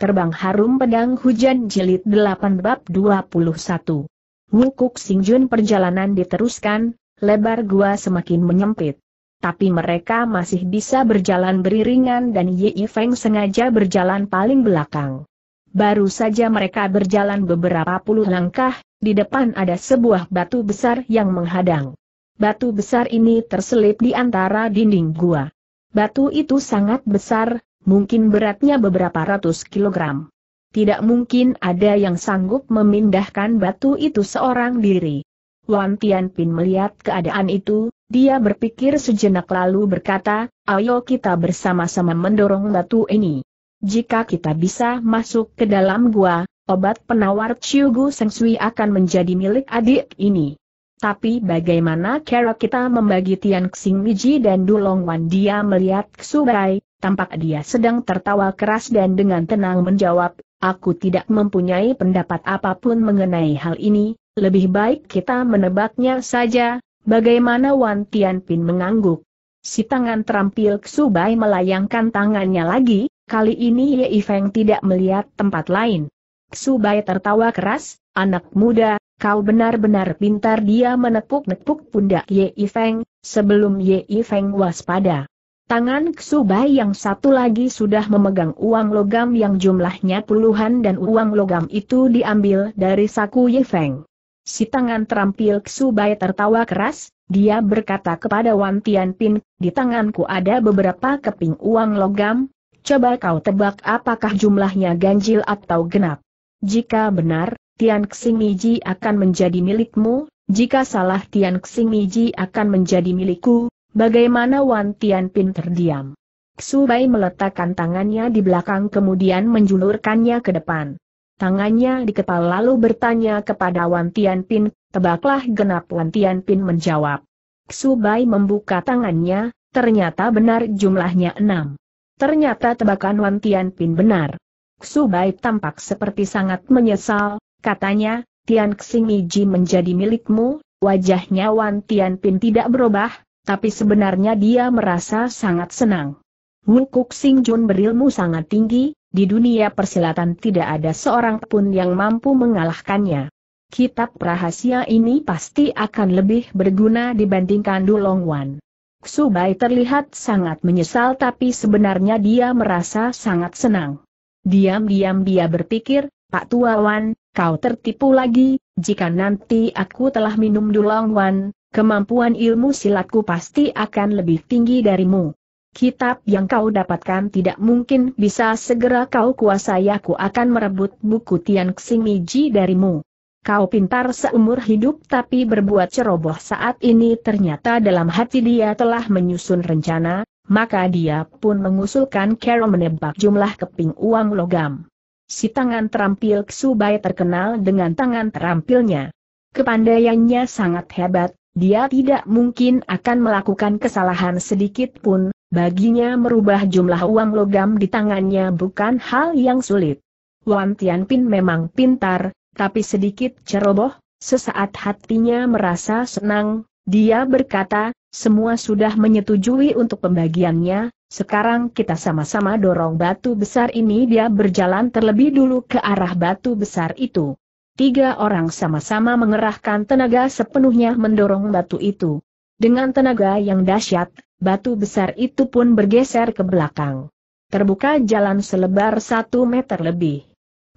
Terbang Harum Pedang Hujan Jilid 8 Bab 21 Wukuk Singjun perjalanan diteruskan, lebar gua semakin menyempit. Tapi mereka masih bisa berjalan beriringan dan Yi Feng sengaja berjalan paling belakang. Baru saja mereka berjalan beberapa puluh langkah, di depan ada sebuah batu besar yang menghadang. Batu besar ini terselip di antara dinding gua. Batu itu sangat besar, mungkin beratnya beberapa ratus kilogram. Tidak mungkin ada yang sanggup memindahkan batu itu seorang diri. Wan Tianpin melihat keadaan itu, dia berpikir sejenak lalu berkata, ayo kita bersama-sama mendorong batu ini. Jika kita bisa masuk ke dalam gua, obat penawar Chiugu Sui akan menjadi milik adik ini. Tapi bagaimana cara kita membagi Tian Xing Miji dan Dulong Wan dia melihat Ksubai, tampak dia sedang tertawa keras dan dengan tenang menjawab, aku tidak mempunyai pendapat apapun mengenai hal ini, lebih baik kita menebaknya saja, bagaimana Wan Tianpin mengangguk. Si tangan terampil Ksubai melayangkan tangannya lagi, kali ini Ye Feng tidak melihat tempat lain. Ksubai tertawa keras, anak muda, kau benar-benar pintar dia menepuk-nepuk pundak Ye Feng, sebelum Ye Feng waspada. Tangan Ksubai yang satu lagi sudah memegang uang logam yang jumlahnya puluhan dan uang logam itu diambil dari saku Yefeng. Si tangan terampil Ksubai tertawa keras, dia berkata kepada Wan Tianpin, di tanganku ada beberapa keping uang logam, coba kau tebak apakah jumlahnya ganjil atau genap. Jika benar, Tian Xingmiji akan menjadi milikmu, jika salah Tian Xingmiji akan menjadi milikku, Bagaimana Wan Tianpin terdiam? Bai meletakkan tangannya di belakang kemudian menjulurkannya ke depan. Tangannya dikepal lalu bertanya kepada Wan Tianpin, tebaklah genap Wan Tianpin menjawab. Bai membuka tangannya, ternyata benar jumlahnya enam. Ternyata tebakan Wan Tianpin benar. Bai tampak seperti sangat menyesal, katanya, Tian Ji menjadi milikmu, wajahnya Wan Tianpin tidak berubah, tapi sebenarnya dia merasa sangat senang. Wu Sing Jun berilmu sangat tinggi, di dunia persilatan tidak ada seorang pun yang mampu mengalahkannya. Kitab rahasia ini pasti akan lebih berguna dibandingkan Dulong Wan. Bai terlihat sangat menyesal tapi sebenarnya dia merasa sangat senang. Diam-diam dia berpikir, Pak Tua Wan, kau tertipu lagi, jika nanti aku telah minum Dulong Wan, kemampuan ilmu silatku pasti akan lebih tinggi darimu. Kitab yang kau dapatkan tidak mungkin bisa segera kau kuasai aku akan merebut buku Tian Miji darimu. Kau pintar seumur hidup tapi berbuat ceroboh saat ini ternyata dalam hati dia telah menyusun rencana, maka dia pun mengusulkan Carol menebak jumlah keping uang logam. Si tangan terampil Ksubai terkenal dengan tangan terampilnya. Kepandaiannya sangat hebat, dia tidak mungkin akan melakukan kesalahan sedikit pun, baginya merubah jumlah uang logam di tangannya bukan hal yang sulit. Wan Tianpin memang pintar, tapi sedikit ceroboh, sesaat hatinya merasa senang, dia berkata, semua sudah menyetujui untuk pembagiannya, sekarang kita sama-sama dorong batu besar ini dia berjalan terlebih dulu ke arah batu besar itu. Tiga orang sama-sama mengerahkan tenaga sepenuhnya mendorong batu itu. Dengan tenaga yang dahsyat, batu besar itu pun bergeser ke belakang. Terbuka jalan selebar satu meter lebih.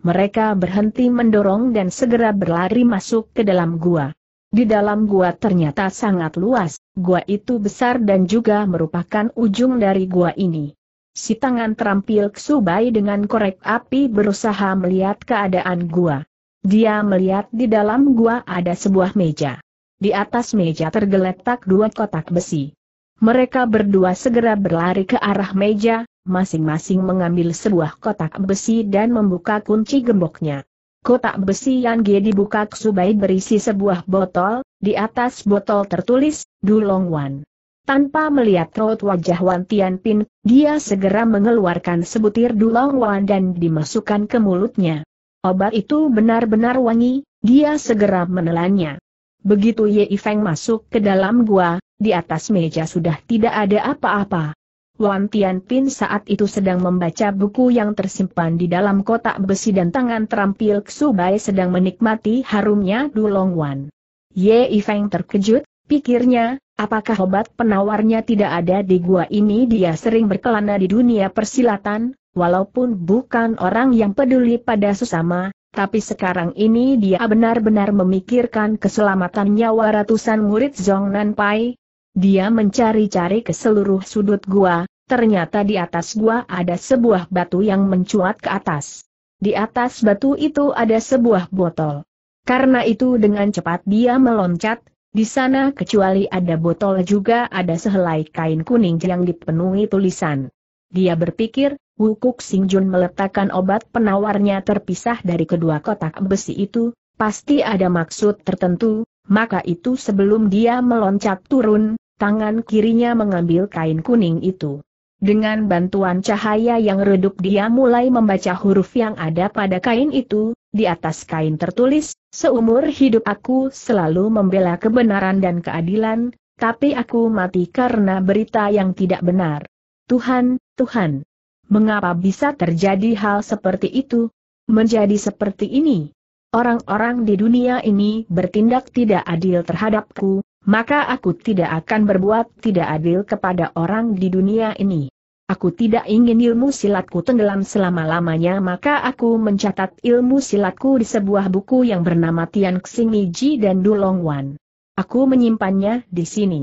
Mereka berhenti mendorong dan segera berlari masuk ke dalam gua. Di dalam gua ternyata sangat luas, gua itu besar dan juga merupakan ujung dari gua ini. Si tangan terampil Ksubai dengan korek api berusaha melihat keadaan gua. Dia melihat di dalam gua ada sebuah meja. Di atas meja tergeletak dua kotak besi. Mereka berdua segera berlari ke arah meja, masing-masing mengambil sebuah kotak besi dan membuka kunci gemboknya. Kotak besi yang G dibuka Subai berisi sebuah botol, di atas botol tertulis, Dulong Wan. Tanpa melihat raut wajah Wan Tianpin, dia segera mengeluarkan sebutir Dulong Wan dan dimasukkan ke mulutnya. Obat itu benar-benar wangi, dia segera menelannya. Begitu Ye Feng masuk ke dalam gua, di atas meja sudah tidak ada apa-apa. Wan Tianpin saat itu sedang membaca buku yang tersimpan di dalam kotak besi dan tangan terampil Bai sedang menikmati harumnya Dulong Wan. Ye Feng terkejut, pikirnya, apakah obat penawarnya tidak ada di gua ini dia sering berkelana di dunia persilatan, Walaupun bukan orang yang peduli pada sesama, tapi sekarang ini dia benar-benar memikirkan keselamatan nyawa ratusan murid Zhongnan Pai. Dia mencari-cari ke seluruh sudut gua, ternyata di atas gua ada sebuah batu yang mencuat ke atas. Di atas batu itu ada sebuah botol. Karena itu dengan cepat dia meloncat, di sana kecuali ada botol juga ada sehelai kain kuning yang dipenuhi tulisan dia berpikir, Wukuk Jun meletakkan obat penawarnya terpisah dari kedua kotak besi itu, pasti ada maksud tertentu, maka itu sebelum dia meloncat turun, tangan kirinya mengambil kain kuning itu. Dengan bantuan cahaya yang redup dia mulai membaca huruf yang ada pada kain itu, di atas kain tertulis, seumur hidup aku selalu membela kebenaran dan keadilan, tapi aku mati karena berita yang tidak benar. Tuhan, Tuhan. Mengapa bisa terjadi hal seperti itu? Menjadi seperti ini. Orang-orang di dunia ini bertindak tidak adil terhadapku, maka aku tidak akan berbuat tidak adil kepada orang di dunia ini. Aku tidak ingin ilmu silatku tenggelam selama-lamanya maka aku mencatat ilmu silatku di sebuah buku yang bernama Tian Ji dan Dulong Wan. Aku menyimpannya di sini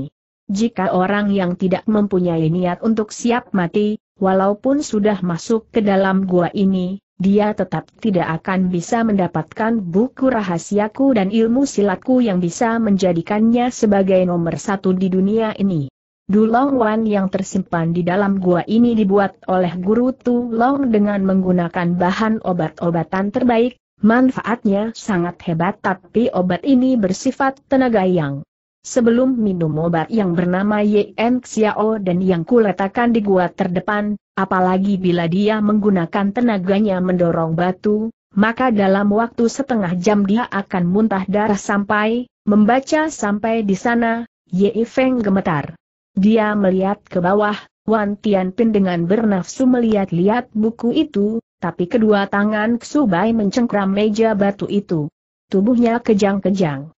jika orang yang tidak mempunyai niat untuk siap mati, walaupun sudah masuk ke dalam gua ini, dia tetap tidak akan bisa mendapatkan buku rahasiaku dan ilmu silatku yang bisa menjadikannya sebagai nomor satu di dunia ini. Dulong Wan yang tersimpan di dalam gua ini dibuat oleh guru Tu Long dengan menggunakan bahan obat-obatan terbaik, manfaatnya sangat hebat tapi obat ini bersifat tenaga yang Sebelum minum obat yang bernama Yen Xiao dan yang kuletakkan di gua terdepan, apalagi bila dia menggunakan tenaganya mendorong batu, maka dalam waktu setengah jam dia akan muntah darah sampai, membaca sampai di sana, Ye Feng gemetar. Dia melihat ke bawah, Wan Tianpin dengan bernafsu melihat-lihat buku itu, tapi kedua tangan Ksubai mencengkram meja batu itu. Tubuhnya kejang-kejang.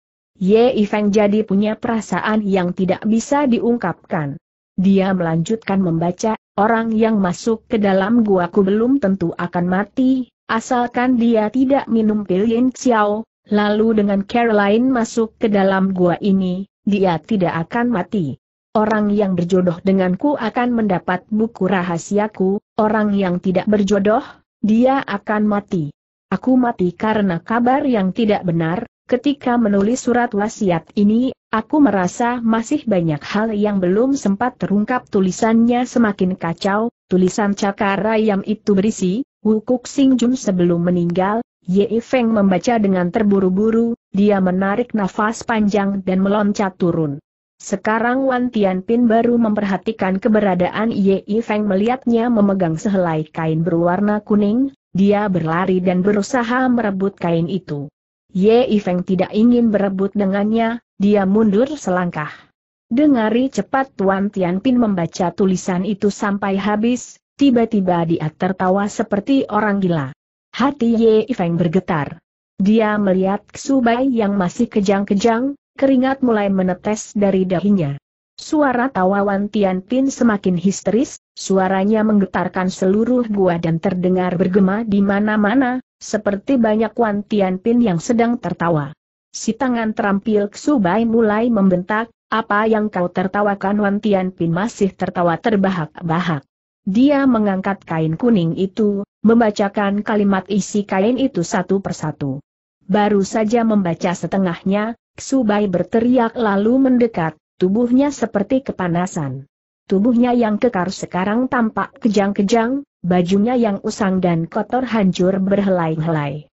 Ye Ifeng jadi punya perasaan yang tidak bisa diungkapkan. Dia melanjutkan membaca, orang yang masuk ke dalam guaku belum tentu akan mati, asalkan dia tidak minum pil Yin Xiao, lalu dengan Caroline masuk ke dalam gua ini, dia tidak akan mati. Orang yang berjodoh denganku akan mendapat buku rahasiaku, orang yang tidak berjodoh, dia akan mati. Aku mati karena kabar yang tidak benar, Ketika menulis surat wasiat ini, aku merasa masih banyak hal yang belum sempat terungkap tulisannya semakin kacau, tulisan cakar ayam itu berisi, Wukuk Sing Jun sebelum meninggal, Ye Feng membaca dengan terburu-buru, dia menarik nafas panjang dan meloncat turun. Sekarang Wan Pin baru memperhatikan keberadaan Ye Feng melihatnya memegang sehelai kain berwarna kuning, dia berlari dan berusaha merebut kain itu. Ye Ifeng tidak ingin berebut dengannya, dia mundur selangkah. Dengari cepat Tuan Tianpin membaca tulisan itu sampai habis, tiba-tiba dia tertawa seperti orang gila. Hati Ye Ifeng bergetar. Dia melihat Bai yang masih kejang-kejang, keringat mulai menetes dari dahinya. Suara Wan Tian Pin semakin histeris, suaranya menggetarkan seluruh gua dan terdengar bergema di mana-mana, seperti banyak Wan Tian Pin yang sedang tertawa. Si tangan terampil Ksubai mulai membentak, apa yang kau tertawakan Wan Tian Pin masih tertawa terbahak-bahak. Dia mengangkat kain kuning itu, membacakan kalimat isi kain itu satu persatu. Baru saja membaca setengahnya, Ksubai berteriak lalu mendekat, Tubuhnya seperti kepanasan. Tubuhnya yang kekar sekarang tampak kejang-kejang, bajunya yang usang dan kotor hancur berhelai-helai.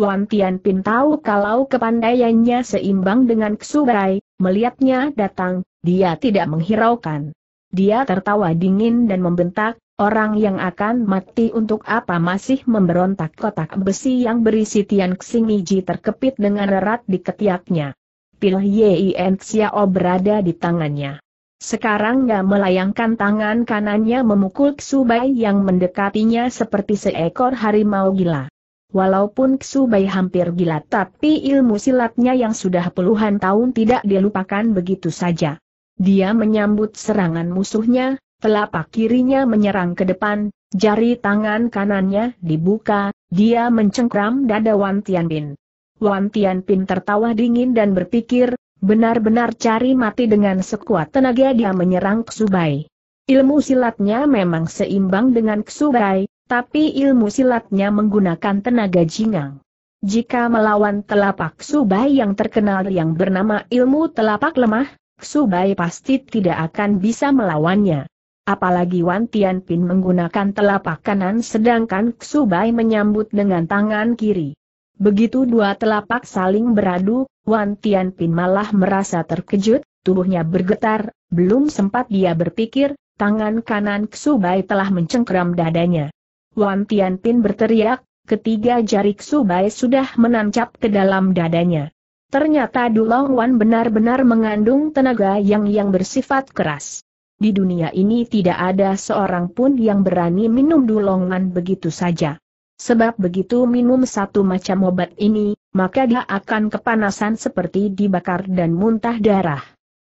Wan Tianpin tahu kalau kepandaiannya seimbang dengan Ksubai, melihatnya datang, dia tidak menghiraukan. Dia tertawa dingin dan membentak, orang yang akan mati untuk apa masih memberontak kotak besi yang berisi Tian Xingiji terkepit dengan erat di ketiaknya pil Yien Xiao berada di tangannya. Sekarang dia melayangkan tangan kanannya memukul Ksubai yang mendekatinya seperti seekor harimau gila. Walaupun Ksubai hampir gila tapi ilmu silatnya yang sudah puluhan tahun tidak dilupakan begitu saja. Dia menyambut serangan musuhnya, telapak kirinya menyerang ke depan, jari tangan kanannya dibuka, dia mencengkram dada Wan Tianbin. Wan Tianpin tertawa dingin dan berpikir, benar-benar cari mati dengan sekuat tenaga dia menyerang Ksubai. Ilmu silatnya memang seimbang dengan Ksubai, tapi ilmu silatnya menggunakan tenaga jingang. Jika melawan telapak Ksubai yang terkenal yang bernama ilmu telapak lemah, Ksubai pasti tidak akan bisa melawannya. Apalagi Wan Tianpin menggunakan telapak kanan sedangkan Ksubai menyambut dengan tangan kiri. Begitu dua telapak saling beradu, Wan Tianpin malah merasa terkejut, tubuhnya bergetar, belum sempat dia berpikir, tangan kanan Bai telah mencengkram dadanya. Wan Tianpin berteriak, ketiga jari Bai sudah menancap ke dalam dadanya. Ternyata Dulong Wan benar-benar mengandung tenaga yang yang bersifat keras. Di dunia ini tidak ada seorang pun yang berani minum Dulong Wan begitu saja. Sebab begitu minum satu macam obat ini, maka dia akan kepanasan seperti dibakar dan muntah darah.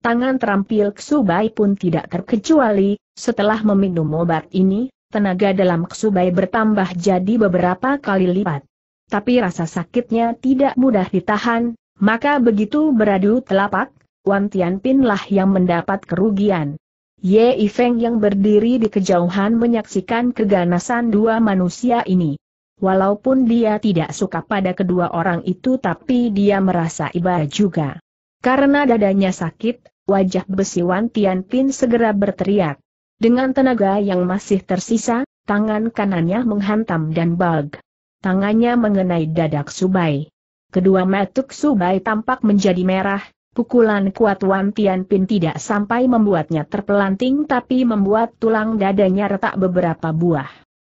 Tangan terampil Ksubai pun tidak terkecuali, setelah meminum obat ini, tenaga dalam Ksubai bertambah jadi beberapa kali lipat. Tapi rasa sakitnya tidak mudah ditahan, maka begitu beradu telapak, Wan Tianpin lah yang mendapat kerugian. Ye Ifeng yang berdiri di kejauhan menyaksikan keganasan dua manusia ini. Walaupun dia tidak suka pada kedua orang itu tapi dia merasa iba juga. Karena dadanya sakit, wajah besi besiwan Tianpin segera berteriak. Dengan tenaga yang masih tersisa, tangan kanannya menghantam dan bag. Tangannya mengenai dadak Subai. Kedua matuk Subai tampak menjadi merah, pukulan kuat Wan Tianpin tidak sampai membuatnya terpelanting tapi membuat tulang dadanya retak beberapa buah.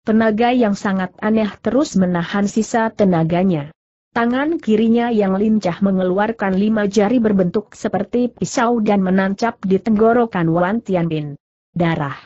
Tenaga yang sangat aneh terus menahan sisa tenaganya. Tangan kirinya yang lincah mengeluarkan lima jari berbentuk seperti pisau dan menancap di tenggorokan Wan Tianbin. Darah.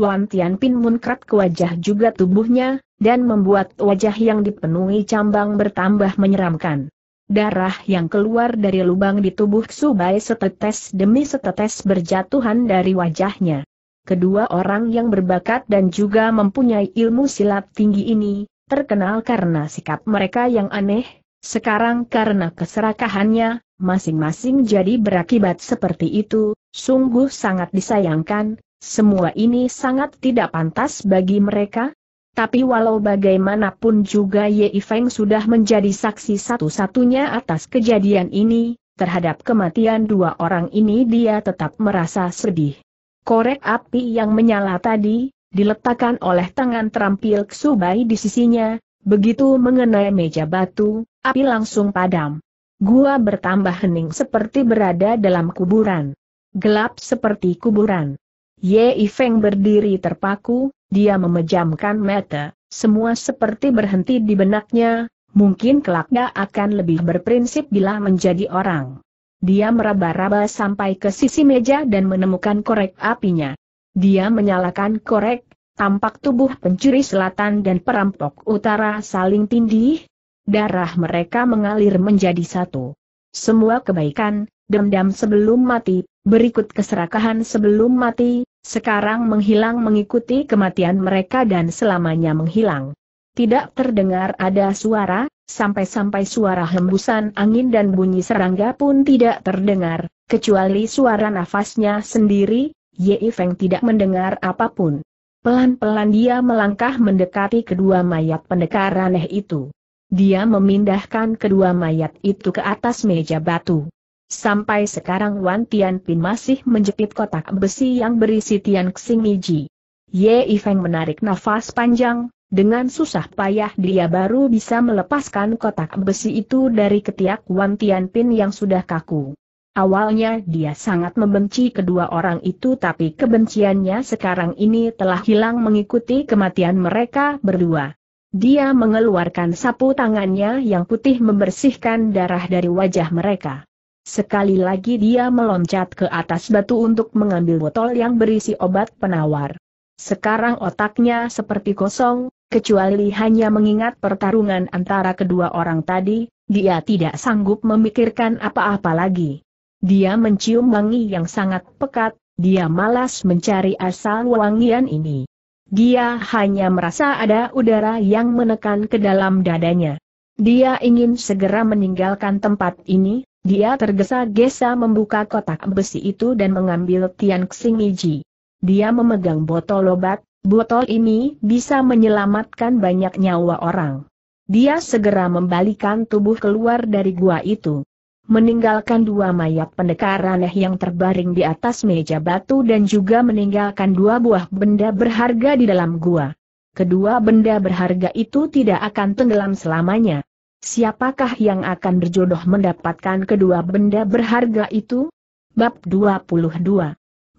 Wan Tianbin munkrat ke wajah juga tubuhnya, dan membuat wajah yang dipenuhi cambang bertambah menyeramkan. Darah yang keluar dari lubang di tubuh Subai setetes demi setetes berjatuhan dari wajahnya. Kedua orang yang berbakat dan juga mempunyai ilmu silat tinggi ini, terkenal karena sikap mereka yang aneh, sekarang karena keserakahannya, masing-masing jadi berakibat seperti itu, sungguh sangat disayangkan, semua ini sangat tidak pantas bagi mereka, tapi walau bagaimanapun juga Ye Feng sudah menjadi saksi satu-satunya atas kejadian ini, terhadap kematian dua orang ini dia tetap merasa sedih. Korek api yang menyala tadi, diletakkan oleh tangan terampil Ksubai di sisinya, begitu mengenai meja batu, api langsung padam. Gua bertambah hening seperti berada dalam kuburan. Gelap seperti kuburan. Ye Feng berdiri terpaku, dia memejamkan mata, semua seperti berhenti di benaknya, mungkin kelak akan lebih berprinsip bila menjadi orang. Dia meraba-raba sampai ke sisi meja dan menemukan korek apinya. Dia menyalakan korek, tampak tubuh pencuri selatan dan perampok utara saling tindih. Darah mereka mengalir menjadi satu. Semua kebaikan, dendam sebelum mati, berikut keserakahan sebelum mati, sekarang menghilang mengikuti kematian mereka dan selamanya menghilang. Tidak terdengar ada suara, sampai-sampai suara hembusan angin dan bunyi serangga pun tidak terdengar, kecuali suara nafasnya sendiri, Ye Feng tidak mendengar apapun. Pelan-pelan dia melangkah mendekati kedua mayat pendekar aneh itu. Dia memindahkan kedua mayat itu ke atas meja batu. Sampai sekarang Wan Pin masih menjepit kotak besi yang berisi Tian Xingiji. Ye Feng menarik nafas panjang, dengan susah payah dia baru bisa melepaskan kotak besi itu dari ketiak Wan Pin yang sudah kaku. Awalnya dia sangat membenci kedua orang itu tapi kebenciannya sekarang ini telah hilang mengikuti kematian mereka berdua. Dia mengeluarkan sapu tangannya yang putih membersihkan darah dari wajah mereka. Sekali lagi dia meloncat ke atas batu untuk mengambil botol yang berisi obat penawar. Sekarang otaknya seperti kosong, Kecuali hanya mengingat pertarungan antara kedua orang tadi, dia tidak sanggup memikirkan apa-apa lagi. Dia mencium wangi yang sangat pekat, dia malas mencari asal wangian ini. Dia hanya merasa ada udara yang menekan ke dalam dadanya. Dia ingin segera meninggalkan tempat ini, dia tergesa-gesa membuka kotak besi itu dan mengambil Tian Xingiji. Dia memegang botol obat, Botol ini bisa menyelamatkan banyak nyawa orang. Dia segera membalikan tubuh keluar dari gua itu. Meninggalkan dua mayat pendekar aneh yang terbaring di atas meja batu dan juga meninggalkan dua buah benda berharga di dalam gua. Kedua benda berharga itu tidak akan tenggelam selamanya. Siapakah yang akan berjodoh mendapatkan kedua benda berharga itu? Bab 22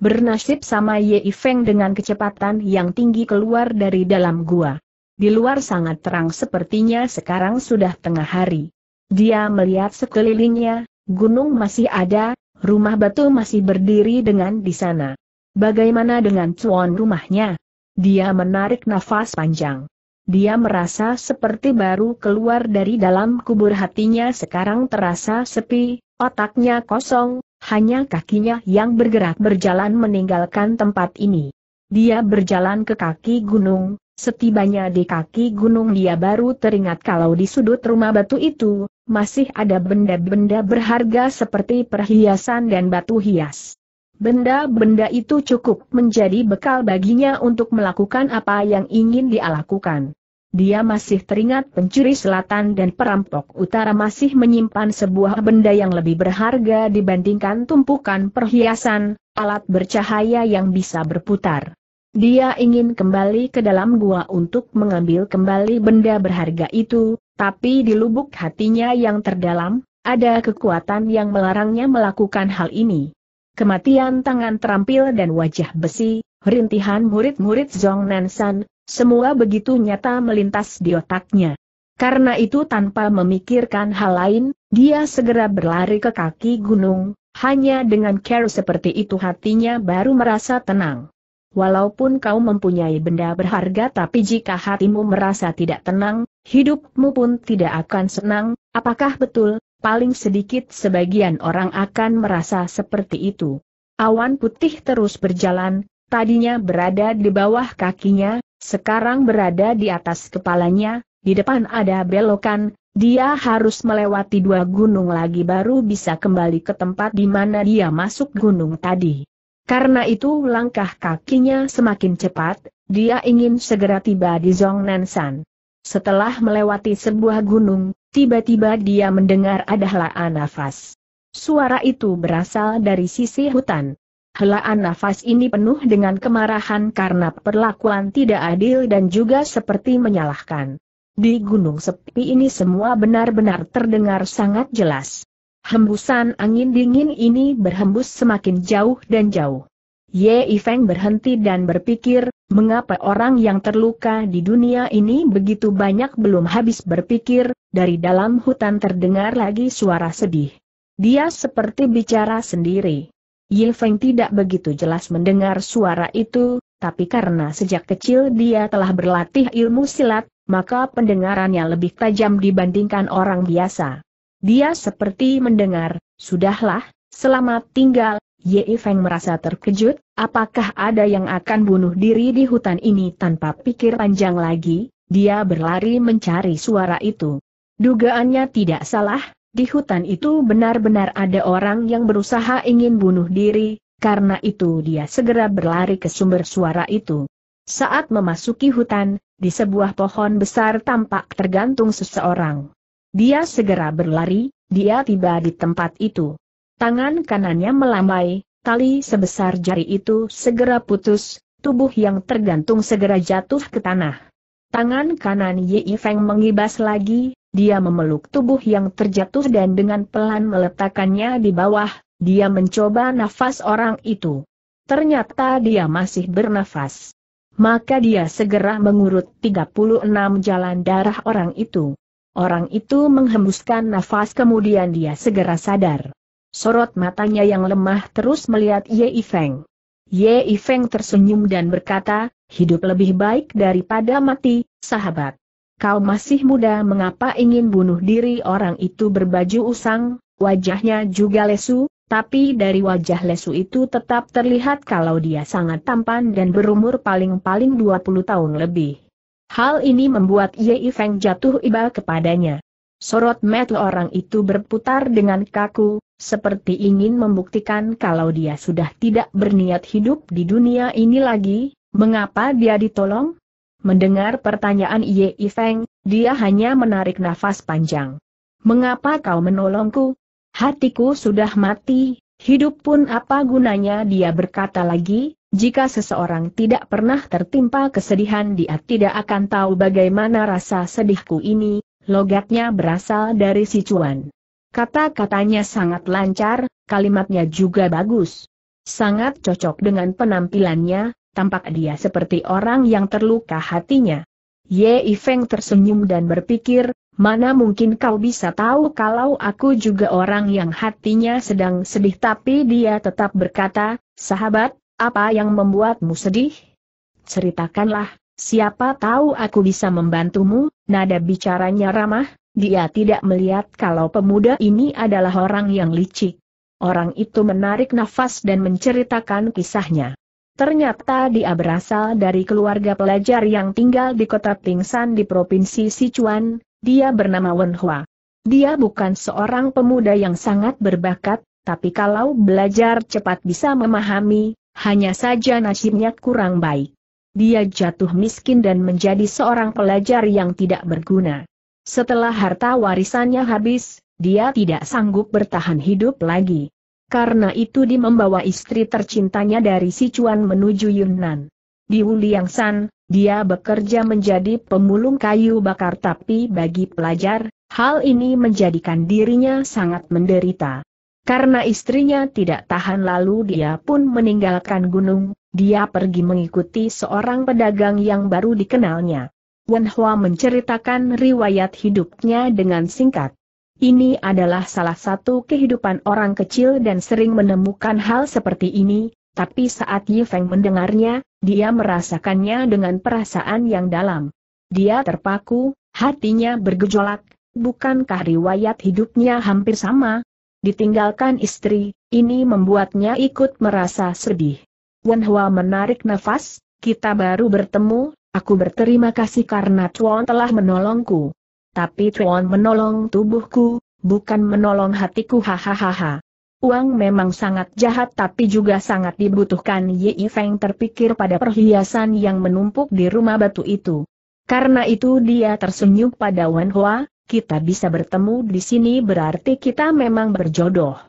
Bernasib sama Ye Feng dengan kecepatan yang tinggi keluar dari dalam gua. Di luar sangat terang sepertinya sekarang sudah tengah hari. Dia melihat sekelilingnya, gunung masih ada, rumah batu masih berdiri dengan di sana. Bagaimana dengan cuan rumahnya? Dia menarik nafas panjang. Dia merasa seperti baru keluar dari dalam kubur hatinya sekarang terasa sepi, otaknya kosong, hanya kakinya yang bergerak berjalan meninggalkan tempat ini. Dia berjalan ke kaki gunung, setibanya di kaki gunung dia baru teringat kalau di sudut rumah batu itu, masih ada benda-benda berharga seperti perhiasan dan batu hias. Benda-benda itu cukup menjadi bekal baginya untuk melakukan apa yang ingin dia lakukan dia masih teringat pencuri selatan dan perampok utara masih menyimpan sebuah benda yang lebih berharga dibandingkan tumpukan perhiasan, alat bercahaya yang bisa berputar. Dia ingin kembali ke dalam gua untuk mengambil kembali benda berharga itu, tapi di lubuk hatinya yang terdalam, ada kekuatan yang melarangnya melakukan hal ini. Kematian tangan terampil dan wajah besi, rintihan murid-murid Zhong Nansan, semua begitu nyata melintas di otaknya. Karena itu tanpa memikirkan hal lain, dia segera berlari ke kaki gunung, hanya dengan care seperti itu hatinya baru merasa tenang. Walaupun kau mempunyai benda berharga tapi jika hatimu merasa tidak tenang, hidupmu pun tidak akan senang, apakah betul, paling sedikit sebagian orang akan merasa seperti itu. Awan putih terus berjalan, tadinya berada di bawah kakinya, sekarang berada di atas kepalanya, di depan ada belokan, dia harus melewati dua gunung lagi baru bisa kembali ke tempat di mana dia masuk gunung tadi. Karena itu langkah kakinya semakin cepat, dia ingin segera tiba di Zongnansan. Setelah melewati sebuah gunung, tiba-tiba dia mendengar ada helaan nafas. Suara itu berasal dari sisi hutan. Helaan nafas ini penuh dengan kemarahan karena perlakuan tidak adil dan juga seperti menyalahkan. Di gunung sepi ini semua benar-benar terdengar sangat jelas. Hembusan angin dingin ini berhembus semakin jauh dan jauh. Ye Ifeng berhenti dan berpikir, mengapa orang yang terluka di dunia ini begitu banyak belum habis berpikir, dari dalam hutan terdengar lagi suara sedih. Dia seperti bicara sendiri. Feng tidak begitu jelas mendengar suara itu, tapi karena sejak kecil dia telah berlatih ilmu silat, maka pendengarannya lebih tajam dibandingkan orang biasa. Dia seperti mendengar, sudahlah, selamat tinggal, Feng merasa terkejut, apakah ada yang akan bunuh diri di hutan ini tanpa pikir panjang lagi, dia berlari mencari suara itu. Dugaannya tidak salah, di hutan itu benar-benar ada orang yang berusaha ingin bunuh diri, karena itu dia segera berlari ke sumber suara itu. Saat memasuki hutan, di sebuah pohon besar tampak tergantung seseorang. Dia segera berlari, dia tiba di tempat itu. Tangan kanannya melambai, tali sebesar jari itu segera putus, tubuh yang tergantung segera jatuh ke tanah. Tangan kanan Yi Feng mengibas lagi, dia memeluk tubuh yang terjatuh dan dengan pelan meletakkannya di bawah, dia mencoba nafas orang itu. Ternyata dia masih bernafas. Maka dia segera mengurut 36 jalan darah orang itu. Orang itu menghembuskan nafas kemudian dia segera sadar. Sorot matanya yang lemah terus melihat Ye Ifeng. Ye Ifeng tersenyum dan berkata, hidup lebih baik daripada mati, sahabat kau masih muda mengapa ingin bunuh diri orang itu berbaju usang, wajahnya juga lesu, tapi dari wajah lesu itu tetap terlihat kalau dia sangat tampan dan berumur paling-paling 20 tahun lebih. Hal ini membuat Ye Feng jatuh iba kepadanya. Sorot metu orang itu berputar dengan kaku, seperti ingin membuktikan kalau dia sudah tidak berniat hidup di dunia ini lagi, mengapa dia ditolong? Mendengar pertanyaan Ye Feng, dia hanya menarik nafas panjang. Mengapa kau menolongku? Hatiku sudah mati, hidup pun apa gunanya dia berkata lagi, jika seseorang tidak pernah tertimpa kesedihan dia tidak akan tahu bagaimana rasa sedihku ini, logatnya berasal dari si cuan. Kata-katanya sangat lancar, kalimatnya juga bagus. Sangat cocok dengan penampilannya, tampak dia seperti orang yang terluka hatinya. Ye Feng tersenyum dan berpikir, mana mungkin kau bisa tahu kalau aku juga orang yang hatinya sedang sedih tapi dia tetap berkata, sahabat, apa yang membuatmu sedih? Ceritakanlah, siapa tahu aku bisa membantumu, nada bicaranya ramah, dia tidak melihat kalau pemuda ini adalah orang yang licik. Orang itu menarik nafas dan menceritakan kisahnya. Ternyata dia berasal dari keluarga pelajar yang tinggal di kota Pingsan di Provinsi Sichuan, dia bernama Wen Hua. Dia bukan seorang pemuda yang sangat berbakat, tapi kalau belajar cepat bisa memahami, hanya saja nasibnya kurang baik. Dia jatuh miskin dan menjadi seorang pelajar yang tidak berguna. Setelah harta warisannya habis, dia tidak sanggup bertahan hidup lagi. Karena itu dia membawa istri tercintanya dari Sichuan menuju Yunnan. Di San, dia bekerja menjadi pemulung kayu bakar tapi bagi pelajar, hal ini menjadikan dirinya sangat menderita. Karena istrinya tidak tahan lalu dia pun meninggalkan gunung, dia pergi mengikuti seorang pedagang yang baru dikenalnya. Wen Hua menceritakan riwayat hidupnya dengan singkat. Ini adalah salah satu kehidupan orang kecil dan sering menemukan hal seperti ini, tapi saat Yi Feng mendengarnya, dia merasakannya dengan perasaan yang dalam. Dia terpaku, hatinya bergejolak, bukankah riwayat hidupnya hampir sama? Ditinggalkan istri, ini membuatnya ikut merasa sedih. Wen Hua menarik nafas, kita baru bertemu, aku berterima kasih karena Tuan telah menolongku tapi Tuan menolong tubuhku, bukan menolong hatiku hahaha. Uang memang sangat jahat tapi juga sangat dibutuhkan Yi Feng terpikir pada perhiasan yang menumpuk di rumah batu itu. Karena itu dia tersenyum pada Wan Hua, kita bisa bertemu di sini berarti kita memang berjodoh.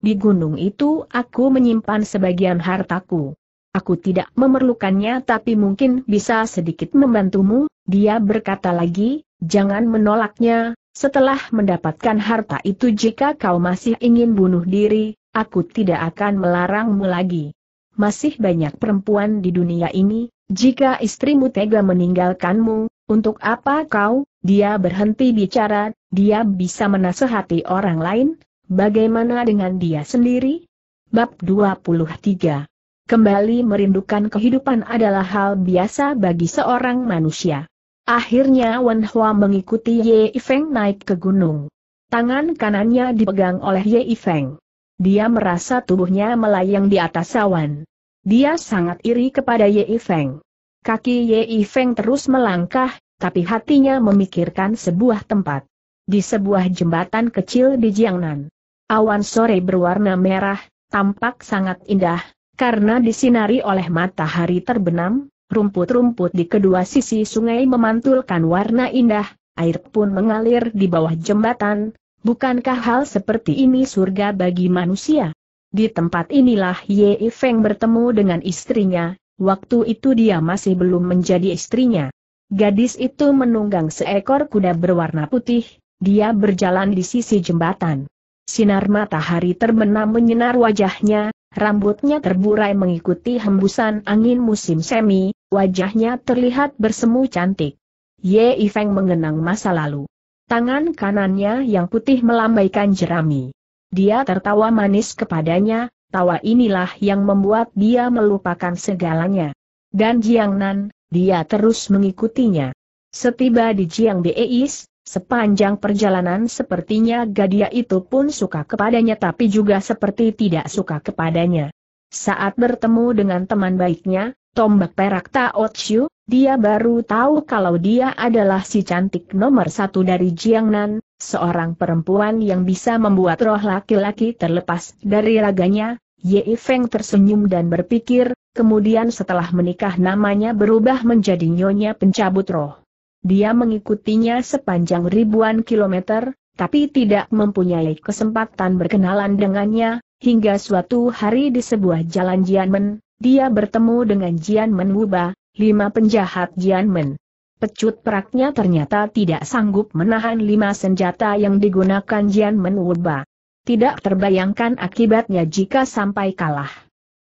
Di gunung itu aku menyimpan sebagian hartaku. Aku tidak memerlukannya tapi mungkin bisa sedikit membantumu, dia berkata lagi, jangan menolaknya, setelah mendapatkan harta itu jika kau masih ingin bunuh diri, aku tidak akan melarangmu lagi. Masih banyak perempuan di dunia ini, jika istrimu tega meninggalkanmu, untuk apa kau, dia berhenti bicara, dia bisa menasehati orang lain, bagaimana dengan dia sendiri? Bab 23 kembali merindukan kehidupan adalah hal biasa bagi seorang manusia. Akhirnya Wen Hua mengikuti Ye Feng naik ke gunung. Tangan kanannya dipegang oleh Ye Feng. Dia merasa tubuhnya melayang di atas awan. Dia sangat iri kepada Ye Feng. Kaki Ye Feng terus melangkah, tapi hatinya memikirkan sebuah tempat. Di sebuah jembatan kecil di Jiangnan. Awan sore berwarna merah, tampak sangat indah, karena disinari oleh matahari terbenam, rumput-rumput di kedua sisi sungai memantulkan warna indah, air pun mengalir di bawah jembatan, bukankah hal seperti ini surga bagi manusia? Di tempat inilah Ye Feng bertemu dengan istrinya, waktu itu dia masih belum menjadi istrinya. Gadis itu menunggang seekor kuda berwarna putih, dia berjalan di sisi jembatan. Sinar matahari terbenam menyinar wajahnya, Rambutnya terburai mengikuti hembusan angin musim semi, wajahnya terlihat bersemu cantik. Ye Ifeng mengenang masa lalu. Tangan kanannya yang putih melambaikan jerami. Dia tertawa manis kepadanya, tawa inilah yang membuat dia melupakan segalanya. Dan Jiang Nan, dia terus mengikutinya. Setiba di Jiang Beis, Sepanjang perjalanan sepertinya Gadia itu pun suka kepadanya tapi juga seperti tidak suka kepadanya. Saat bertemu dengan teman baiknya, tombak perak Taot dia baru tahu kalau dia adalah si cantik nomor satu dari Jiangnan, seorang perempuan yang bisa membuat roh laki-laki terlepas dari raganya, Ye Feng tersenyum dan berpikir, kemudian setelah menikah namanya berubah menjadi nyonya pencabut roh. Dia mengikutinya sepanjang ribuan kilometer, tapi tidak mempunyai kesempatan berkenalan dengannya, hingga suatu hari di sebuah jalan Jianmen, dia bertemu dengan Jianmen Wuba, lima penjahat Jianmen. Pecut peraknya ternyata tidak sanggup menahan lima senjata yang digunakan Jianmen Wuba. Tidak terbayangkan akibatnya jika sampai kalah.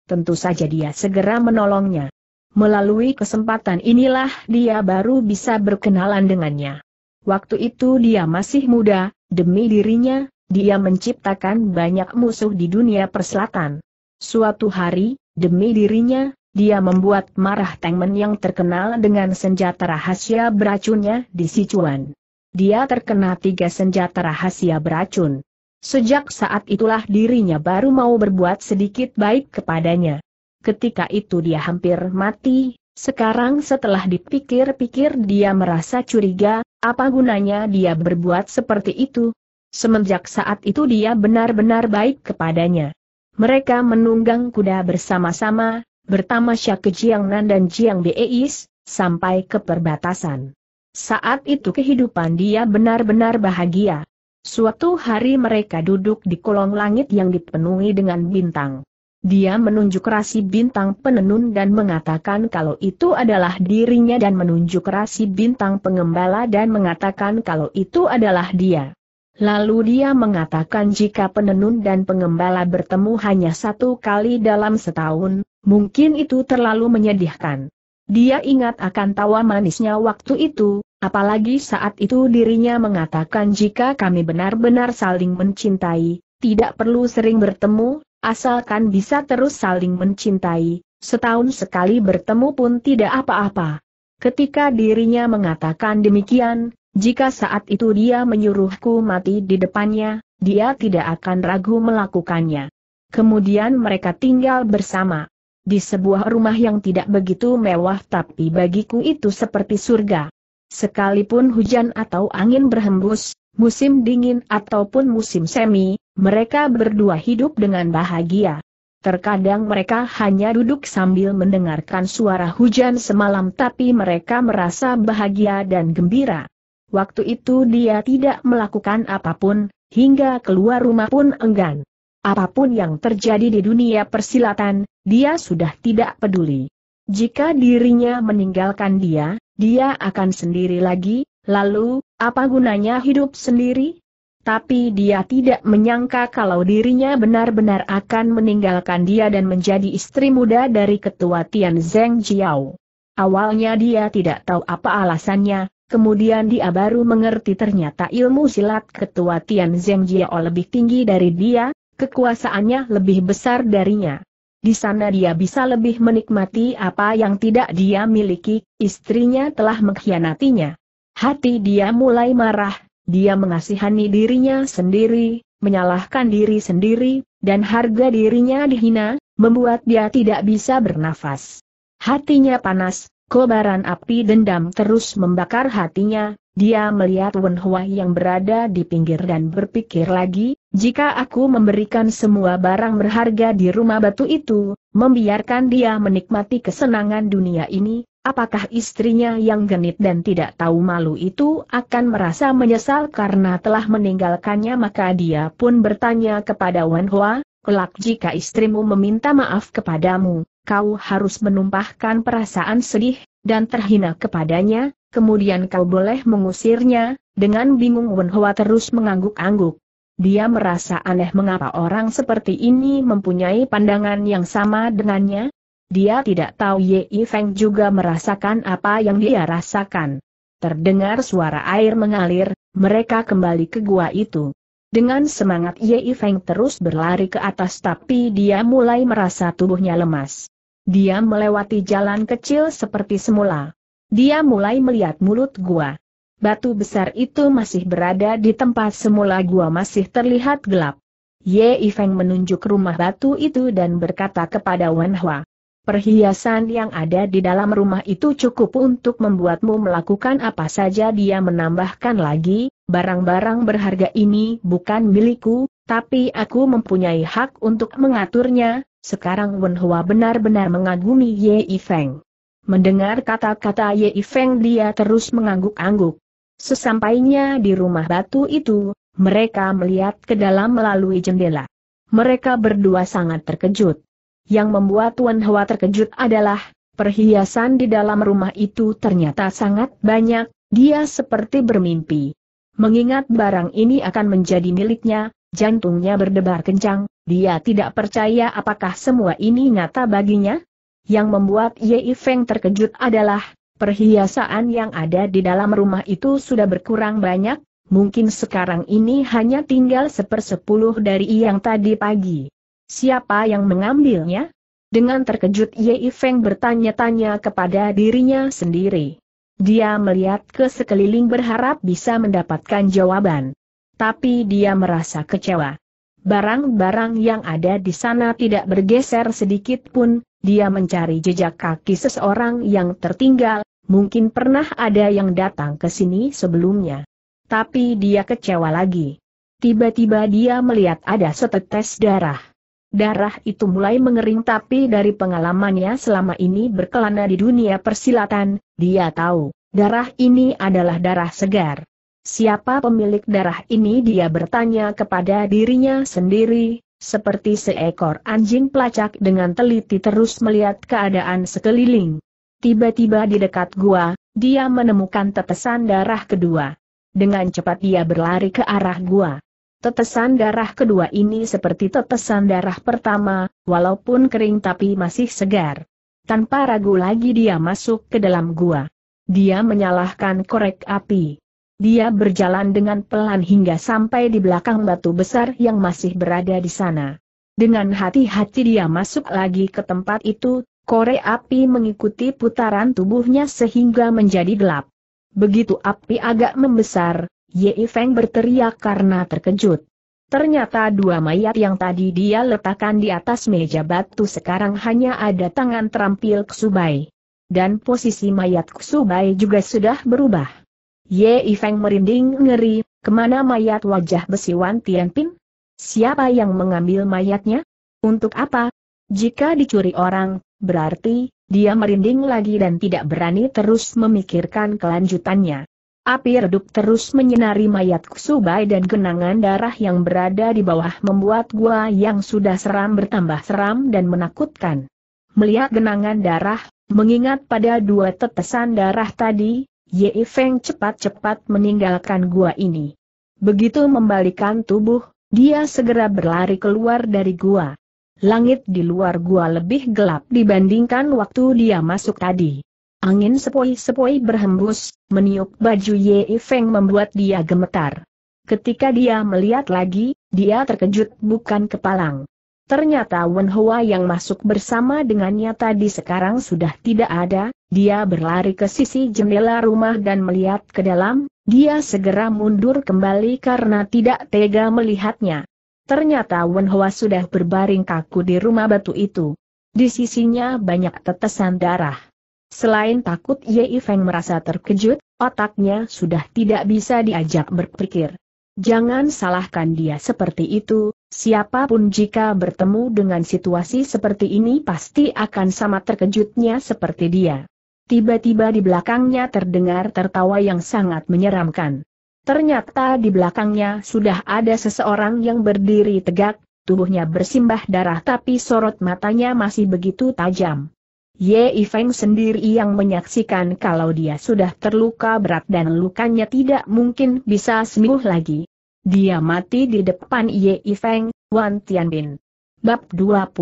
Tentu saja dia segera menolongnya. Melalui kesempatan inilah dia baru bisa berkenalan dengannya. Waktu itu dia masih muda, demi dirinya, dia menciptakan banyak musuh di dunia perselatan. Suatu hari, demi dirinya, dia membuat marah Tengmen yang terkenal dengan senjata rahasia beracunnya di Sichuan. Dia terkena tiga senjata rahasia beracun. Sejak saat itulah dirinya baru mau berbuat sedikit baik kepadanya ketika itu dia hampir mati, sekarang setelah dipikir-pikir dia merasa curiga, apa gunanya dia berbuat seperti itu? Semenjak saat itu dia benar-benar baik kepadanya. Mereka menunggang kuda bersama-sama, bertamasya ke Jiangnan dan Jiang Beis, sampai ke perbatasan. Saat itu kehidupan dia benar-benar bahagia. Suatu hari mereka duduk di kolong langit yang dipenuhi dengan bintang. Dia menunjuk rasi bintang penenun dan mengatakan kalau itu adalah dirinya dan menunjuk rasi bintang pengembala dan mengatakan kalau itu adalah dia. Lalu dia mengatakan jika penenun dan pengembala bertemu hanya satu kali dalam setahun, mungkin itu terlalu menyedihkan. Dia ingat akan tawa manisnya waktu itu, apalagi saat itu dirinya mengatakan jika kami benar-benar saling mencintai, tidak perlu sering bertemu, Asalkan bisa terus saling mencintai, setahun sekali bertemu pun tidak apa-apa. Ketika dirinya mengatakan demikian, jika saat itu dia menyuruhku mati di depannya, dia tidak akan ragu melakukannya. Kemudian mereka tinggal bersama. Di sebuah rumah yang tidak begitu mewah tapi bagiku itu seperti surga. Sekalipun hujan atau angin berhembus, musim dingin ataupun musim semi, mereka berdua hidup dengan bahagia. Terkadang mereka hanya duduk sambil mendengarkan suara hujan semalam tapi mereka merasa bahagia dan gembira. Waktu itu dia tidak melakukan apapun, hingga keluar rumah pun enggan. Apapun yang terjadi di dunia persilatan, dia sudah tidak peduli. Jika dirinya meninggalkan dia, dia akan sendiri lagi, lalu, apa gunanya hidup sendiri? Tapi dia tidak menyangka kalau dirinya benar-benar akan meninggalkan dia dan menjadi istri muda dari ketua Tian Zeng Jiao. Awalnya dia tidak tahu apa alasannya, kemudian dia baru mengerti ternyata ilmu silat ketua Tian Zeng Jiao lebih tinggi dari dia, kekuasaannya lebih besar darinya. Di sana dia bisa lebih menikmati apa yang tidak dia miliki, istrinya telah mengkhianatinya. Hati dia mulai marah, dia mengasihani dirinya sendiri, menyalahkan diri sendiri, dan harga dirinya dihina, membuat dia tidak bisa bernafas. Hatinya panas, kobaran api dendam terus membakar hatinya, dia melihat Wen Hua yang berada di pinggir dan berpikir lagi, jika aku memberikan semua barang berharga di rumah batu itu, membiarkan dia menikmati kesenangan dunia ini, Apakah istrinya yang genit dan tidak tahu malu itu akan merasa menyesal karena telah meninggalkannya maka dia pun bertanya kepada Wen Hua, kelak jika istrimu meminta maaf kepadamu, kau harus menumpahkan perasaan sedih, dan terhina kepadanya, kemudian kau boleh mengusirnya, dengan bingung Wen Hua terus mengangguk-angguk. Dia merasa aneh mengapa orang seperti ini mempunyai pandangan yang sama dengannya, dia tidak tahu Ye Feng juga merasakan apa yang dia rasakan. Terdengar suara air mengalir, mereka kembali ke gua itu. Dengan semangat Ye Feng terus berlari ke atas tapi dia mulai merasa tubuhnya lemas. Dia melewati jalan kecil seperti semula. Dia mulai melihat mulut gua. Batu besar itu masih berada di tempat semula gua masih terlihat gelap. Ye Feng menunjuk rumah batu itu dan berkata kepada Wen Hua, Perhiasan yang ada di dalam rumah itu cukup untuk membuatmu melakukan apa saja dia menambahkan lagi, barang-barang berharga ini bukan milikku, tapi aku mempunyai hak untuk mengaturnya, sekarang Wen Hua benar-benar mengagumi Ye Feng. Mendengar kata-kata Ye Feng dia terus mengangguk-angguk. Sesampainya di rumah batu itu, mereka melihat ke dalam melalui jendela. Mereka berdua sangat terkejut. Yang membuat Tuan Hua terkejut adalah, perhiasan di dalam rumah itu ternyata sangat banyak, dia seperti bermimpi. Mengingat barang ini akan menjadi miliknya, jantungnya berdebar kencang, dia tidak percaya apakah semua ini nyata baginya. Yang membuat Ye Feng terkejut adalah, perhiasan yang ada di dalam rumah itu sudah berkurang banyak, mungkin sekarang ini hanya tinggal sepersepuluh dari yang tadi pagi. Siapa yang mengambilnya? Dengan terkejut Yei Feng bertanya-tanya kepada dirinya sendiri. Dia melihat ke sekeliling berharap bisa mendapatkan jawaban. Tapi dia merasa kecewa. Barang-barang yang ada di sana tidak bergeser sedikit pun, dia mencari jejak kaki seseorang yang tertinggal, mungkin pernah ada yang datang ke sini sebelumnya. Tapi dia kecewa lagi. Tiba-tiba dia melihat ada setetes darah. Darah itu mulai mengering tapi dari pengalamannya selama ini berkelana di dunia persilatan, dia tahu, darah ini adalah darah segar. Siapa pemilik darah ini dia bertanya kepada dirinya sendiri, seperti seekor anjing pelacak dengan teliti terus melihat keadaan sekeliling. Tiba-tiba di dekat gua, dia menemukan tetesan darah kedua. Dengan cepat dia berlari ke arah gua. Tetesan darah kedua ini seperti tetesan darah pertama, walaupun kering tapi masih segar. Tanpa ragu lagi dia masuk ke dalam gua. Dia menyalahkan korek api. Dia berjalan dengan pelan hingga sampai di belakang batu besar yang masih berada di sana. Dengan hati-hati dia masuk lagi ke tempat itu, korek api mengikuti putaran tubuhnya sehingga menjadi gelap. Begitu api agak membesar, Ye Feng berteriak karena terkejut. Ternyata dua mayat yang tadi dia letakkan di atas meja batu sekarang hanya ada tangan terampil Ksubai. Dan posisi mayat Ksubai juga sudah berubah. Ye Feng merinding ngeri, kemana mayat wajah besi Wan Tianpin? Siapa yang mengambil mayatnya? Untuk apa? Jika dicuri orang, berarti, dia merinding lagi dan tidak berani terus memikirkan kelanjutannya. Api redup terus menyinari mayat Kusubai dan genangan darah yang berada di bawah membuat gua yang sudah seram bertambah seram dan menakutkan. Melihat genangan darah, mengingat pada dua tetesan darah tadi, Ye Feng cepat-cepat meninggalkan gua ini. Begitu membalikan tubuh, dia segera berlari keluar dari gua. Langit di luar gua lebih gelap dibandingkan waktu dia masuk tadi. Angin sepoi-sepoi berhembus, meniup baju Ye Feng membuat dia gemetar. Ketika dia melihat lagi, dia terkejut bukan kepalang. Ternyata Wen Hua yang masuk bersama dengannya tadi sekarang sudah tidak ada, dia berlari ke sisi jendela rumah dan melihat ke dalam, dia segera mundur kembali karena tidak tega melihatnya. Ternyata Wen Hua sudah berbaring kaku di rumah batu itu. Di sisinya banyak tetesan darah. Selain takut Ye Feng merasa terkejut, otaknya sudah tidak bisa diajak berpikir. Jangan salahkan dia seperti itu, siapapun jika bertemu dengan situasi seperti ini pasti akan sama terkejutnya seperti dia. Tiba-tiba di belakangnya terdengar tertawa yang sangat menyeramkan. Ternyata di belakangnya sudah ada seseorang yang berdiri tegak, tubuhnya bersimbah darah tapi sorot matanya masih begitu tajam. Ye Feng sendiri yang menyaksikan kalau dia sudah terluka berat dan lukanya tidak mungkin bisa sembuh lagi. Dia mati di depan Ye Feng, Wan Tianbin. Bab 24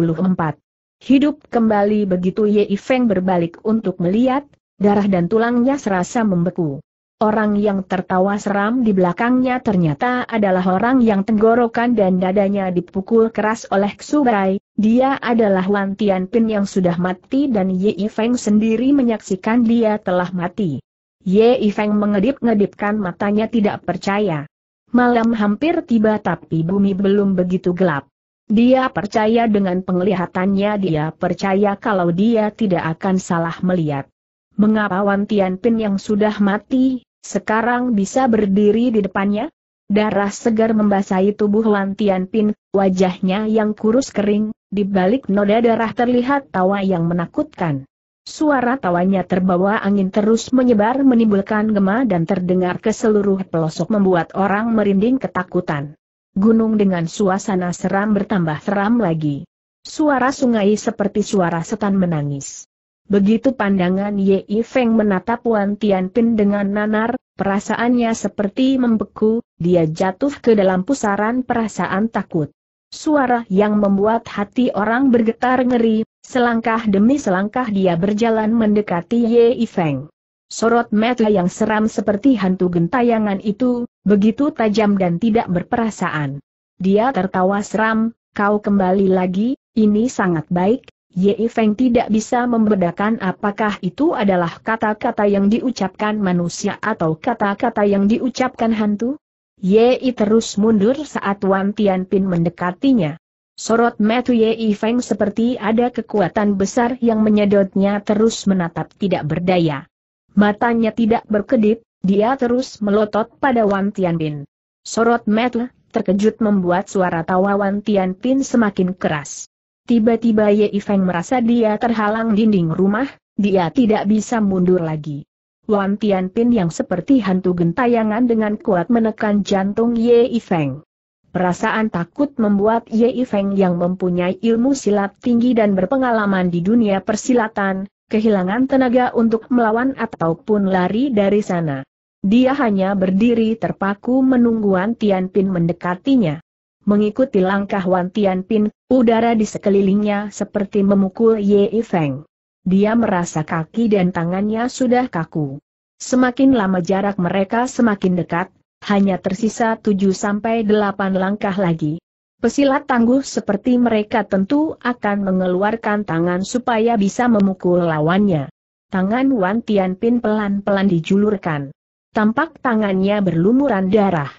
Hidup kembali begitu Ye Feng berbalik untuk melihat, darah dan tulangnya serasa membeku. Orang yang tertawa seram di belakangnya ternyata adalah orang yang tenggorokan dan dadanya dipukul keras oleh Xubai, dia adalah Wan Tianpin yang sudah mati dan Ye Feng sendiri menyaksikan dia telah mati. Ye Feng mengedip-ngedipkan matanya tidak percaya. Malam hampir tiba tapi bumi belum begitu gelap. Dia percaya dengan penglihatannya dia percaya kalau dia tidak akan salah melihat. Mengapa Wan Tianpin yang sudah mati, sekarang bisa berdiri di depannya? Darah segar membasahi tubuh lantian pin. wajahnya yang kurus kering, di balik noda darah terlihat tawa yang menakutkan. Suara tawanya terbawa angin terus menyebar menimbulkan gema dan terdengar ke seluruh pelosok membuat orang merinding ketakutan. Gunung dengan suasana seram bertambah seram lagi. Suara sungai seperti suara setan menangis. Begitu pandangan Ye Feng menatap Wan Tianpin dengan nanar, perasaannya seperti membeku, dia jatuh ke dalam pusaran perasaan takut. Suara yang membuat hati orang bergetar ngeri, selangkah demi selangkah dia berjalan mendekati Ye Feng. Sorot mata yang seram seperti hantu gentayangan itu, begitu tajam dan tidak berperasaan. Dia tertawa seram, kau kembali lagi, ini sangat baik, Ye Feng tidak bisa membedakan apakah itu adalah kata-kata yang diucapkan manusia atau kata-kata yang diucapkan hantu. Ye terus mundur saat Wan Tianpin mendekatinya. Sorot metu Ye Feng seperti ada kekuatan besar yang menyedotnya terus menatap tidak berdaya. Matanya tidak berkedip, dia terus melotot pada Wan Tianpin. Sorot metu terkejut membuat suara tawa Wan Tianpin semakin keras. Tiba-tiba Ye Feng merasa dia terhalang dinding rumah, dia tidak bisa mundur lagi. Wan Tianpin yang seperti hantu gentayangan dengan kuat menekan jantung Ye Feng. Perasaan takut membuat Ye Feng yang mempunyai ilmu silat tinggi dan berpengalaman di dunia persilatan, kehilangan tenaga untuk melawan ataupun lari dari sana. Dia hanya berdiri terpaku menunggu Wan Tianpin mendekatinya. Mengikuti langkah Wan Pin, udara di sekelilingnya seperti memukul Ye Feng. Dia merasa kaki dan tangannya sudah kaku. Semakin lama jarak mereka semakin dekat, hanya tersisa 7-8 langkah lagi. Pesilat tangguh seperti mereka tentu akan mengeluarkan tangan supaya bisa memukul lawannya. Tangan Wan Pin pelan-pelan dijulurkan. Tampak tangannya berlumuran darah.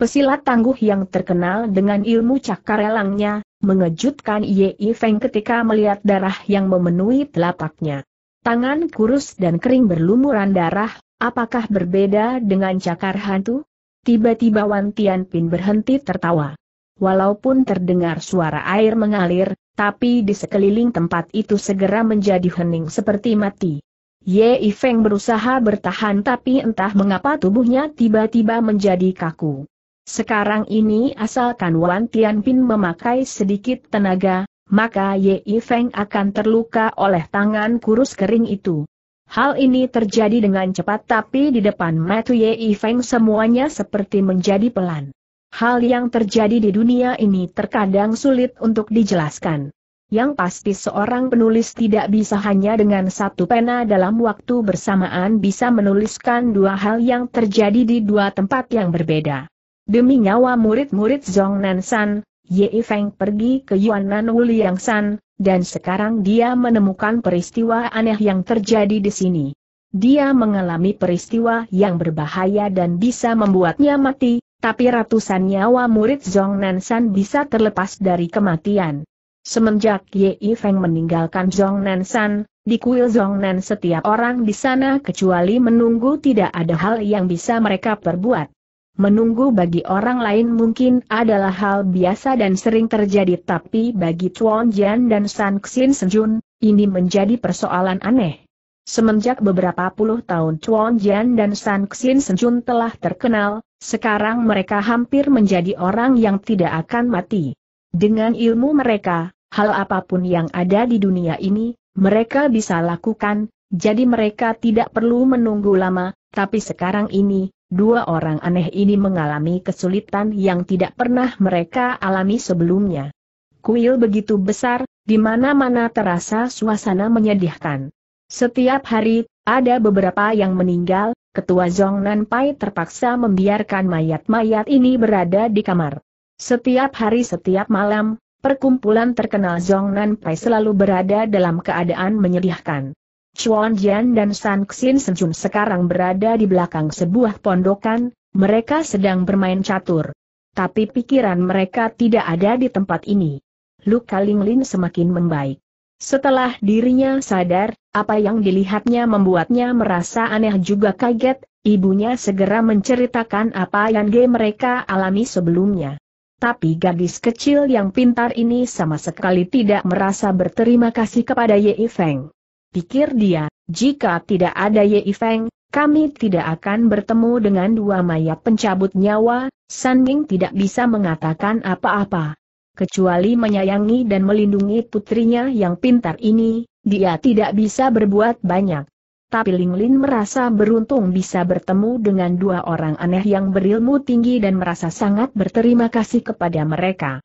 Pesilat tangguh yang terkenal dengan ilmu cakar elangnya, mengejutkan Ye Feng ketika melihat darah yang memenuhi telapaknya. Tangan kurus dan kering berlumuran darah, apakah berbeda dengan cakar hantu? Tiba-tiba Wan Tianpin berhenti tertawa. Walaupun terdengar suara air mengalir, tapi di sekeliling tempat itu segera menjadi hening seperti mati. Ye Feng berusaha bertahan tapi entah mengapa tubuhnya tiba-tiba menjadi kaku. Sekarang ini asalkan Wan Tianpin memakai sedikit tenaga, maka Yi Feng akan terluka oleh tangan kurus kering itu. Hal ini terjadi dengan cepat tapi di depan Matu Yi Feng semuanya seperti menjadi pelan. Hal yang terjadi di dunia ini terkadang sulit untuk dijelaskan. Yang pasti seorang penulis tidak bisa hanya dengan satu pena dalam waktu bersamaan bisa menuliskan dua hal yang terjadi di dua tempat yang berbeda. Demi nyawa murid-murid Zhong Nansan, Ye Feng pergi ke Yuan Yuanan Wuliang San, dan sekarang dia menemukan peristiwa aneh yang terjadi di sini. Dia mengalami peristiwa yang berbahaya dan bisa membuatnya mati, tapi ratusan nyawa murid Zhong Nansan bisa terlepas dari kematian. Semenjak Ye Feng meninggalkan Zhong Nansan, di kuil Zhongnan setiap orang di sana kecuali menunggu tidak ada hal yang bisa mereka perbuat. Menunggu bagi orang lain mungkin adalah hal biasa dan sering terjadi tapi bagi Chuan Jian dan San Xin Senjun, ini menjadi persoalan aneh. Semenjak beberapa puluh tahun Chuan Jian dan San Xin Senjun telah terkenal, sekarang mereka hampir menjadi orang yang tidak akan mati. Dengan ilmu mereka, hal apapun yang ada di dunia ini, mereka bisa lakukan, jadi mereka tidak perlu menunggu lama, tapi sekarang ini, dua orang aneh ini mengalami kesulitan yang tidak pernah mereka alami sebelumnya. Kuil begitu besar, di mana-mana terasa suasana menyedihkan. Setiap hari, ada beberapa yang meninggal, Ketua Zhong Nan Pai terpaksa membiarkan mayat-mayat ini berada di kamar. Setiap hari setiap malam, perkumpulan terkenal Zhong Nan Pai selalu berada dalam keadaan menyedihkan. Chuan Jian dan San Xin Senjun sekarang berada di belakang sebuah pondokan, mereka sedang bermain catur. Tapi pikiran mereka tidak ada di tempat ini. Luka Ling semakin membaik. Setelah dirinya sadar, apa yang dilihatnya membuatnya merasa aneh juga kaget, ibunya segera menceritakan apa yang Ge mereka alami sebelumnya. Tapi gadis kecil yang pintar ini sama sekali tidak merasa berterima kasih kepada Ye Feng pikir dia, jika tidak ada Yei Feng, kami tidak akan bertemu dengan dua mayat pencabut nyawa, San Ming tidak bisa mengatakan apa-apa. Kecuali menyayangi dan melindungi putrinya yang pintar ini, dia tidak bisa berbuat banyak. Tapi Ling Lin merasa beruntung bisa bertemu dengan dua orang aneh yang berilmu tinggi dan merasa sangat berterima kasih kepada mereka.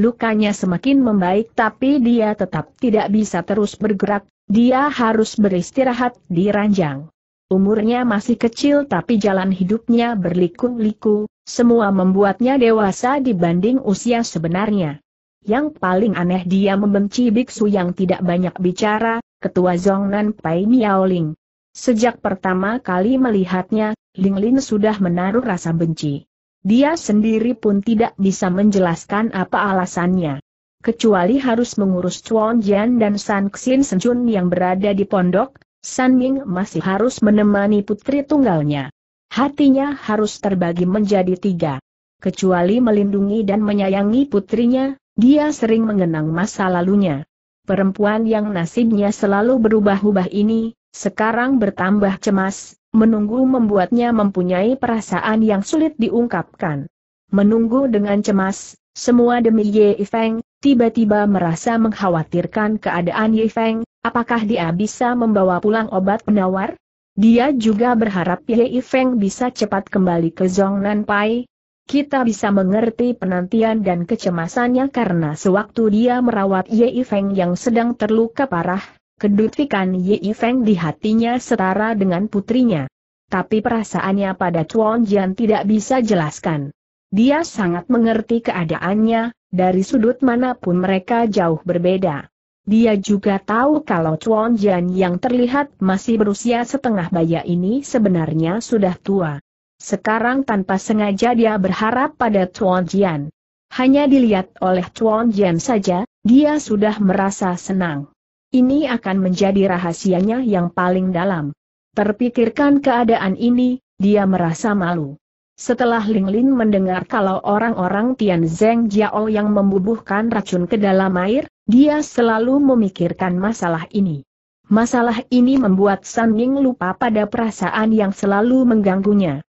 Lukanya semakin membaik tapi dia tetap tidak bisa terus bergerak, dia harus beristirahat di ranjang. Umurnya masih kecil tapi jalan hidupnya berliku-liku, semua membuatnya dewasa dibanding usia sebenarnya. Yang paling aneh dia membenci biksu yang tidak banyak bicara, ketua Zongnan Pai Miaoling. Sejak pertama kali melihatnya, Ling Lin sudah menaruh rasa benci. Dia sendiri pun tidak bisa menjelaskan apa alasannya kecuali harus mengurus Chuan Jian dan San Xin Senjun yang berada di pondok, San Ming masih harus menemani putri tunggalnya. Hatinya harus terbagi menjadi tiga. Kecuali melindungi dan menyayangi putrinya, dia sering mengenang masa lalunya. Perempuan yang nasibnya selalu berubah-ubah ini, sekarang bertambah cemas, menunggu membuatnya mempunyai perasaan yang sulit diungkapkan. Menunggu dengan cemas, semua demi Ye Feng, tiba-tiba merasa mengkhawatirkan keadaan Ye Feng, apakah dia bisa membawa pulang obat penawar? Dia juga berharap Ye Feng bisa cepat kembali ke Zhongnan Pai. Kita bisa mengerti penantian dan kecemasannya karena sewaktu dia merawat Ye Feng yang sedang terluka parah, kedutikan Ye Feng di hatinya setara dengan putrinya. Tapi perasaannya pada Chuan Jian tidak bisa jelaskan. Dia sangat mengerti keadaannya, dari sudut manapun mereka jauh berbeda. Dia juga tahu kalau Chuan Jian yang terlihat masih berusia setengah baya ini sebenarnya sudah tua. Sekarang tanpa sengaja dia berharap pada Chuan Jian. Hanya dilihat oleh Chuan Jian saja, dia sudah merasa senang. Ini akan menjadi rahasianya yang paling dalam. Terpikirkan keadaan ini, dia merasa malu. Setelah Ling Lin mendengar kalau orang-orang Tian Zeng Jiao yang membubuhkan racun ke dalam air, dia selalu memikirkan masalah ini. Masalah ini membuat San Ning lupa pada perasaan yang selalu mengganggunya.